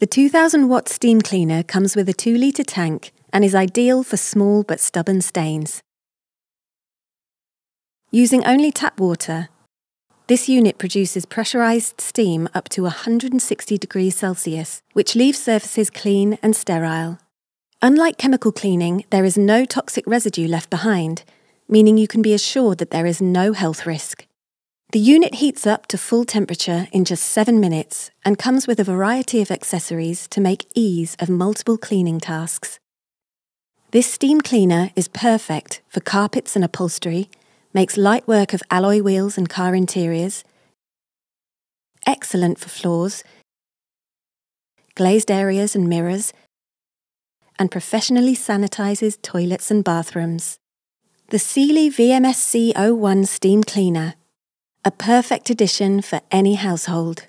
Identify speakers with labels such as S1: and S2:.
S1: The 2000 watt steam
S2: cleaner comes with a 2 litre tank and is ideal for small but stubborn stains. Using only tap water, this unit produces pressurised steam up to 160 degrees Celsius, which leaves surfaces clean and sterile. Unlike chemical cleaning, there is no toxic residue left behind, meaning you can be assured that there is no health risk. The unit heats up to full temperature in just 7 minutes and comes with a variety of accessories to make ease of multiple cleaning tasks. This steam cleaner is perfect for carpets and upholstery, makes light work of alloy wheels and car interiors, excellent for floors, glazed areas and mirrors, and professionally sanitizes toilets and bathrooms. The Sealy VMSC01 steam cleaner a perfect addition
S1: for any household.